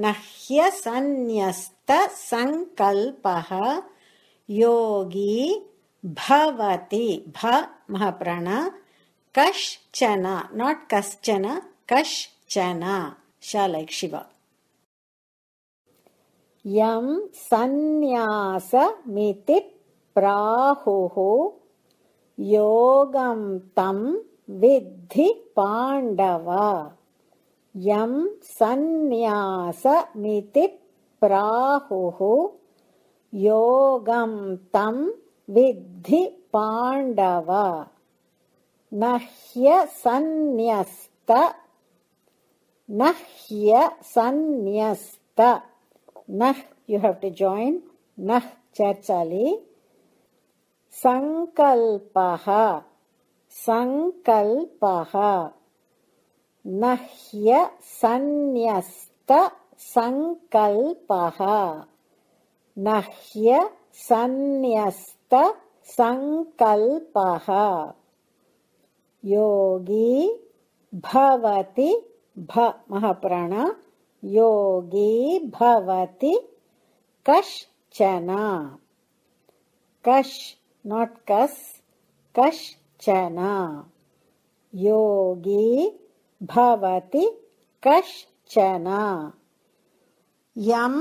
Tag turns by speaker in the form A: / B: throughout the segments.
A: नह्य सन्यासतः योगी भवति भ महाप्राणा कश्चन नॉट कश्चन कश्चन शल्य शिव यम सन्यासमिति प्राहो योगं तं विद्धि पाण्डव यम् सन्न्यासमिति प्राहुः योगं तं विद्धि पाण्डव यु हेव् टु जायिन् नः चलि सङ्कल्पः सङ्कल्पः नह्य सन्न्यस्त सङ्कल्पः नह्य सन्न्यस्त सङ्कल्पः योगी भवति भ महप्राण योगी भवति कश्चन कश नॉट कस कश्चन योगी भवति कश्चन यं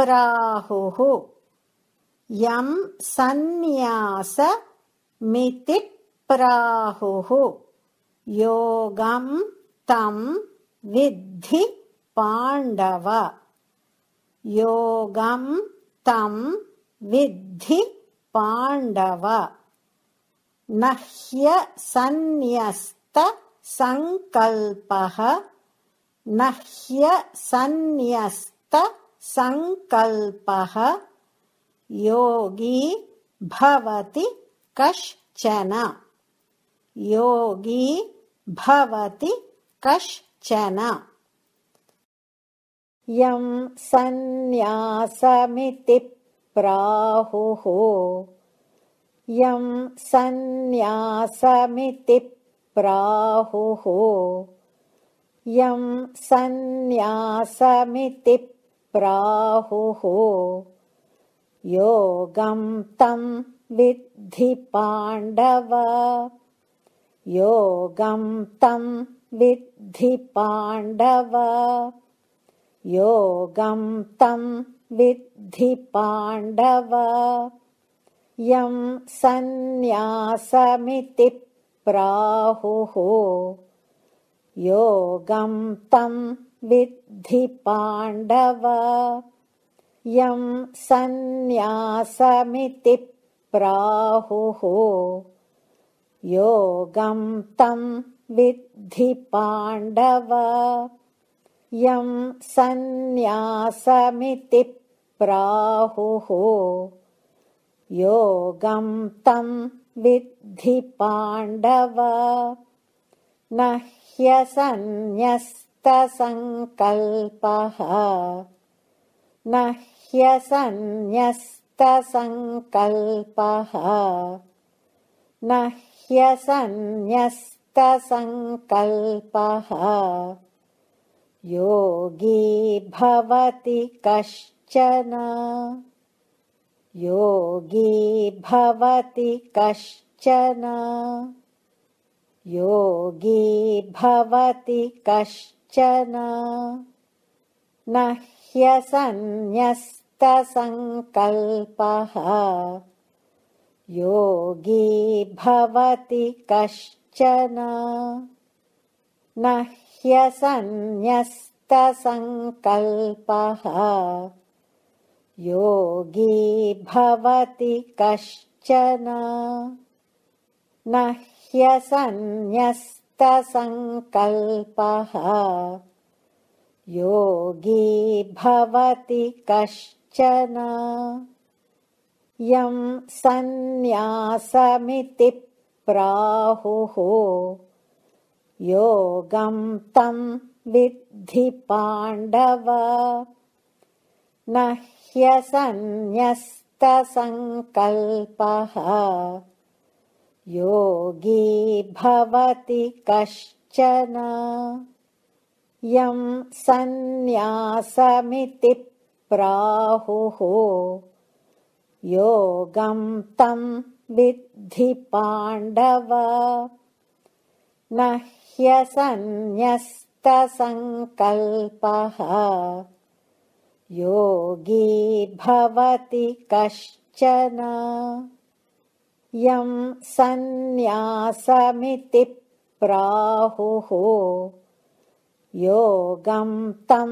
A: प्राहुः यं सन्न्यास योगं योगम् तम् पाण्डव योगम् तम् विद्धि पाण्डव नह्यसन्यस्त सङ्कल्पः सन्न्यस्त सङ्कल्पः योगी भवति कश्चन योगी भवति कश्चन यम् प्राहुः यम् सन्न्यासमिति प्राहुः यम् योगं तं योगम् योगं तं पाण्डव योगं तं विद्धि पाण्डव सन्न्यासमिति प्राहुः योगम् तम् विद्धि पाण्डव सन्न्यासमिति प्राहुः योगम् तम् विद्धि पाण्डव सन्न्यासमिति प्राहुः योगम् तम् विद्धि पाण्डव न ह्यसन्न्यस्तसङ्कल्पः न ह्यसन्न्यस्तसङ्कल्पः न ह्यसन्न्यस्तसङ्कल्पः योगी भवति कश्चन योगी भवति कश्चन योगी भवति कश्चन न ह्यसन्न्यस्तसङ्कल्पः योगी भवति कश्चन न ह्यसन्न्यस्तसङ्कल्पः योगी भवति कश्चन न ह्यसन्न्यस्तसङ्कल्पः योगी भवति कश्चन यं प्राहुः योगं तं विद्धि पाण्डव न ह्यसन्यस्तसङ्कल्पः योगी भवति कश्चन यं प्राहुः योगं तम् विद्धि पाण्डव न ह्यसन्न्यस्तसङ्कल्पः योगी भवति कश्चन यं प्राहुः योगं तं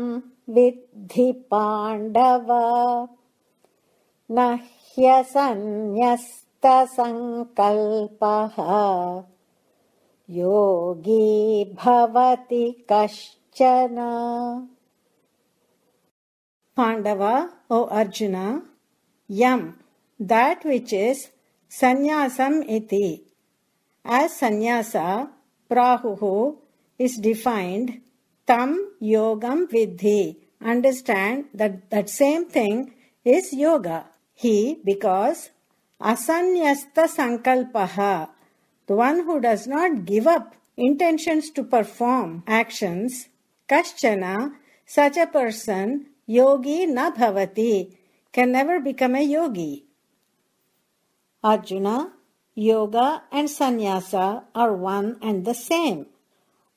A: विद्धि पाण्डव न ह्यसन्न्यस्तसङ्कल्पः योगी भवति कश्चन Pandava, O Arjuna, Yam, that which is sannyasam iti. As sannyasa, prahuhu is defined, tam yogam vidhi. Understand that that same thing is yoga. He, because asanyasta sankalpaha, the one who does not give up intentions to perform actions, Kashchana, such a person yogi na bhavati can never become a yogi. Arjuna, yoga and sannyasa are one and the same.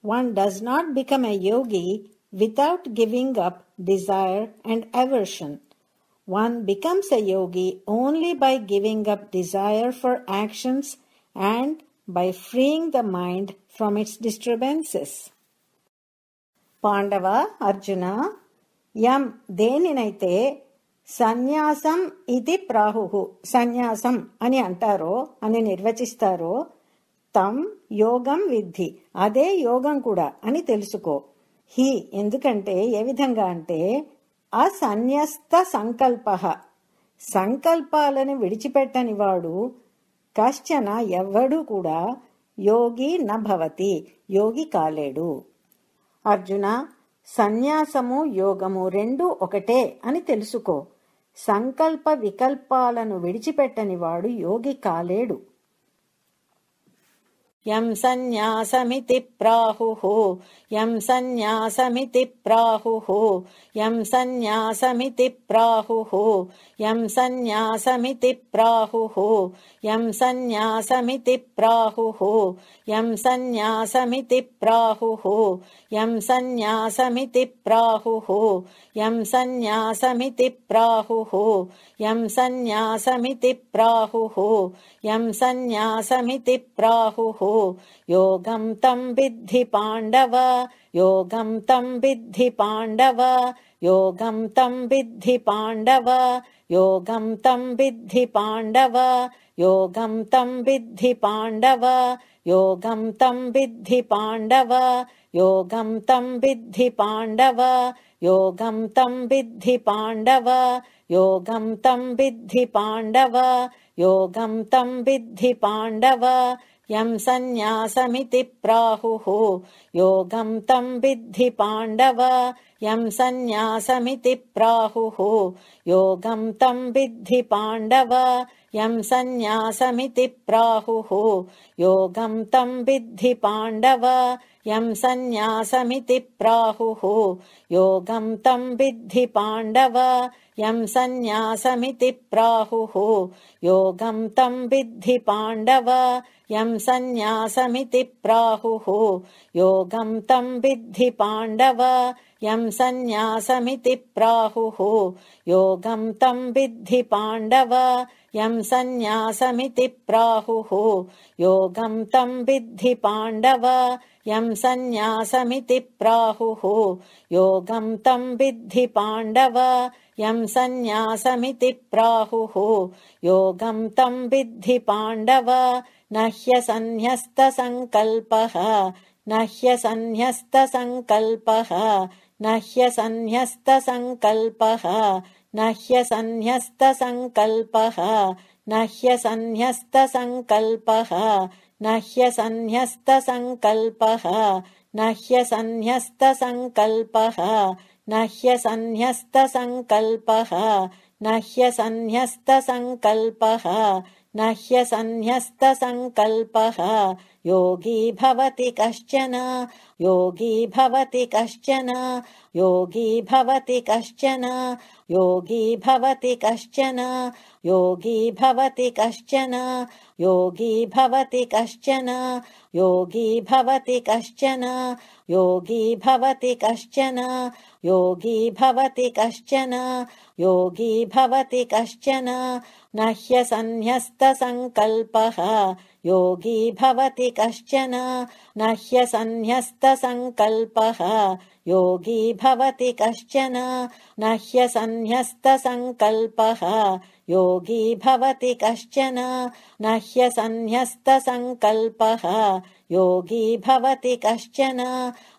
A: One does not become a yogi without giving up desire and aversion. One becomes a yogi only by giving up desire for actions and by freeing the mind from its disturbances. Pandava, Arjuna, యం దేనినైతే సన్యాసం ఇది ప్రాహు సన్యాసం అని అంటారో అని నిర్వచిస్తారో తం యోగం విద్ధి అదే యోగం కూడా అని తెలుసుకో హి ఎందుకంటే ఏ విధంగా అంటే అసన్యస్త సంకల్ప సంకల్పాలను విడిచిపెట్టని వాడు కశ్చన ఎవ్వడు కూడా యోగి నభవతి యోగి కాలేడు అర్జున సన్యాసము యోగము రెండూ ఒకటే అని తెలుసుకో సంకల్ప వికల్పాలను విడిచిపెట్టని వాడు యోగి కాలేడు यं प्राहुः यं सन्न्यासमितिप्राहुहो यं सन्न्यासमितिप्राहुहो यं प्राहुः यं सन्न्यासमितिप्राहुहो यं सन्न्यासमितिप्राहुहो यं प्राहुः यं सन्न्यासमितिप्राहुहो यं सन्न्यासमितिप्राहुहो यं प्राहुः योगम् तम् बिद्धि पाण्डव योगम् तम् बिद्धि पाण्डव योगम् तम् पाण्डव योगम् तम् पाण्डव योगम् तम् विद्धि पाण्डव योगम् तम् पाण्डव योगम् तम् विद्धि पाण्डव योगम् तम् विद्धि पाण्डव योगम् तम् बिद्धि पाण्डव योगम् तम् बिद्धि पाण्डव यम् सन्न्यासमिति प्राहुः योगम् तम् विद्धि पाण्डव यं सन्न्यासमिति प्राहुः यो गम तम् बिद्धि पाण्डव यं सन्न्यासमिति प्राहुः यो गम तम् बिद्धि पाण्डव यं सन्न्यासमिति प्राहुः यो तम् पाण्डव यं सन्न्यासमिति प्राहुः यो तम् पाण्डव यं सन्न्यासमिति प्राहुः गम तम् विद्धि पाण्डव यं सन्न्यासमिति प्राहुः यो गम तम् बिद्धि पाण्डव यं सन्न्यासमिति प्राहुः यो गम तम् बिद्धि पाण्डव यं सन्न्यासमिति प्राहुः यो गम तम् पाण्डव यं सन्न्यासमिति प्राहुः यो तम् बिद्धि पाण्डव न ह्यसन्न्यस्तसङ्कल्पः ह्यसन्न्यस्तसङ्कल्पः नह्यसन्न्यस्तसङ्कल्पः न नह्यसन्न्यस्तसङ्कल्पः न नह्यसन्न्यस्तसङ्कल्पः न सङ्कल्पः न नह्यसंन्यस्तकल्पः योगी भवति कश्चन योगी भवति कश्चन योगी भवति कश्चन योगी भवति कश्चन योगी भवति कश्चन योगी भवति कश्चन योगी भवति कश्चन योगी भवति कश्चन योगी भवति कश्चन योगी भवति कश्चन न ह्यसन्न्यस्तसङ्कल्पः योगी भवति कश्चन ह्यसन्न्यस्तसङ्कल्पः योगी भवति कश्चन ह्यसन्न्यस्तसङ्कल्पः योगी भवति कश्चन ह्यसन्न्यस्तसङ्कल्पः योगी भवति कश्चन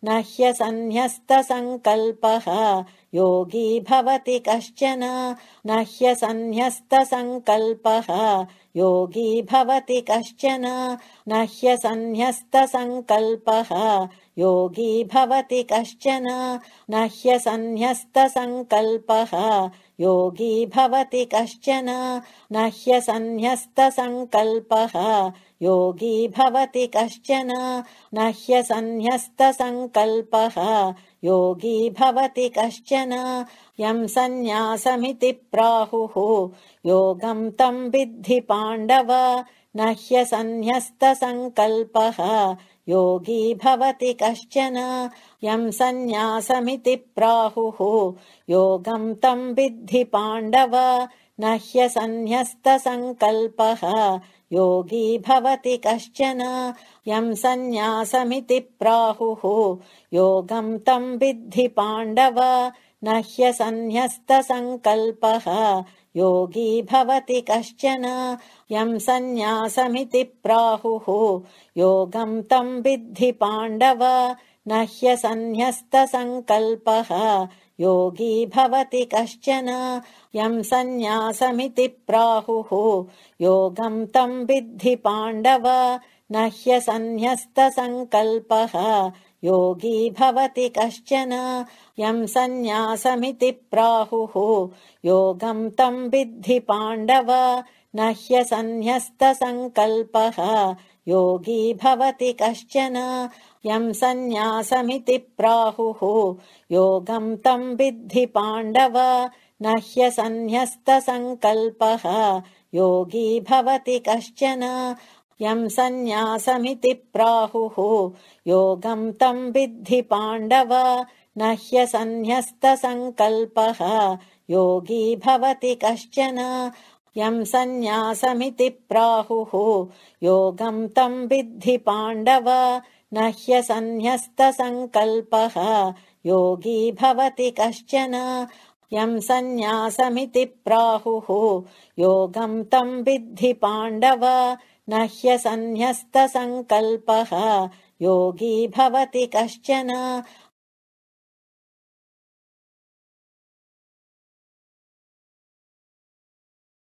A: ह्यसन्न्यस्तसङ्कल्पः योगी भवति कश्चन ह्यसन्न्यस्तसङ्कल्पः योगी भवति कश्चन ह्यसन्न्यस्तसङ्कल्पः योगी भवति कश्चन ह्यसन्न्यस्तसङ्कल्पः योगी भवति कश्चन ह्यसन्न्यस्तसङ्कल्पः योगी भवति कश्चन ह्यसन्न्यस्तसङ्कल्पः योगी भवति कश्चन यम् सन्न्यासमिति प्राहुः योगम् तम् विद्धि पाण्डव ह्यसन्न्यस्तसङ्कल्पः योगी भवति कश्चन यम् सन्न्यासमिति प्राहुः योगम् तम् विद्धि पाण्डव नह्यसन्न्यस्तसङ्कल्पः योगी भवति कश्चन यम् सन्न्यासमिति प्राहुः योगम् तम् बिद्धिपाण्डव नह्य सन्न्यस्तसङ्कल्पः योगी भवति कश्चन यम् सन्न्यासमिति प्राहुः योगम् तम् बिद्धिपाण्डव नह्यसन्न्यस्तसङ्कल्पः योगी भवति कश्चन यम् सन्न्यासमिति प्राहुः योगम् तम् न ह्यसन्न्यस्तसङ्कल्पः योगी भवति कश्चन यम् प्राहुः योगम् तम् न ह्यसन्न्यस्तसङ्कल्पः योगी भवति कश्चन यम् सन्न्यासमिति प्राहुः योगं तम् बिद्धिपाण्डव नह्यसन्न्यस्तसङ्कल्पः योगी भवति कश्चन यम् सन्न्यासमिति प्राहुः योगं तम् बिद्धिपाण्डव नह्यसन्न्यस्तसङ्कल्पः योगी भवति कश्चन यम् सन्न्यासमिति प्राहुः योगम् तम् विद्धि पाण्डव ह्यसन्न्यस्तसङ्कल्पः योगी भवति कश्चन यम् सन्न्यासमिति प्राहुः योगम् तम् बिद्धि पाण्डव ह्यसन्न्यस्तसङ्कल्पः योगी भवति कश्चन